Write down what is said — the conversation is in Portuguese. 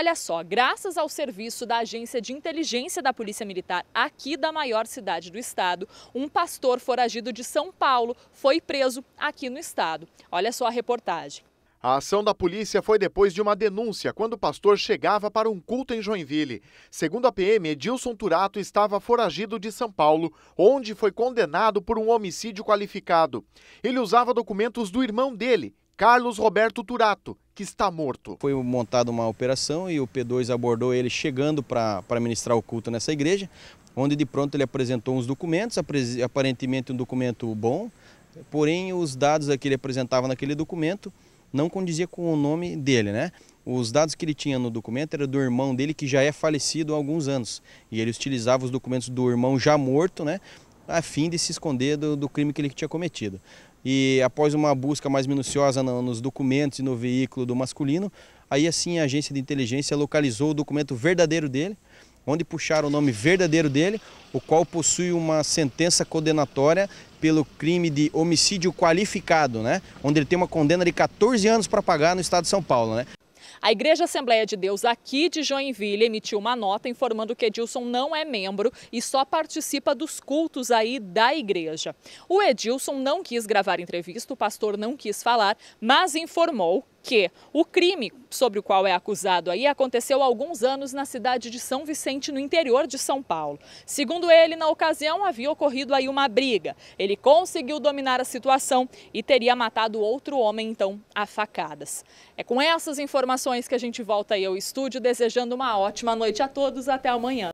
Olha só, graças ao serviço da Agência de Inteligência da Polícia Militar aqui da maior cidade do estado, um pastor foragido de São Paulo foi preso aqui no estado. Olha só a reportagem. A ação da polícia foi depois de uma denúncia quando o pastor chegava para um culto em Joinville. Segundo a PM, Edilson Turato estava foragido de São Paulo, onde foi condenado por um homicídio qualificado. Ele usava documentos do irmão dele, Carlos Roberto Turato, que está morto. Foi montada uma operação e o P2 abordou ele chegando para ministrar o culto nessa igreja, onde de pronto ele apresentou uns documentos, aparentemente um documento bom, porém os dados que ele apresentava naquele documento não condizia com o nome dele, né? Os dados que ele tinha no documento era do irmão dele que já é falecido há alguns anos. E ele utilizava os documentos do irmão já morto, né? A fim de se esconder do, do crime que ele tinha cometido e após uma busca mais minuciosa nos documentos e no veículo do masculino, aí assim a agência de inteligência localizou o documento verdadeiro dele, onde puxaram o nome verdadeiro dele, o qual possui uma sentença condenatória pelo crime de homicídio qualificado, né? Onde ele tem uma condena de 14 anos para pagar no estado de São Paulo, né? A Igreja Assembleia de Deus aqui de Joinville emitiu uma nota informando que Edilson não é membro e só participa dos cultos aí da igreja. O Edilson não quis gravar entrevista, o pastor não quis falar, mas informou que o crime sobre o qual é acusado aí aconteceu há alguns anos na cidade de São Vicente, no interior de São Paulo. Segundo ele, na ocasião havia ocorrido aí uma briga. Ele conseguiu dominar a situação e teria matado outro homem, então, a facadas. É com essas informações que a gente volta aí ao estúdio, desejando uma ótima noite a todos. Até amanhã.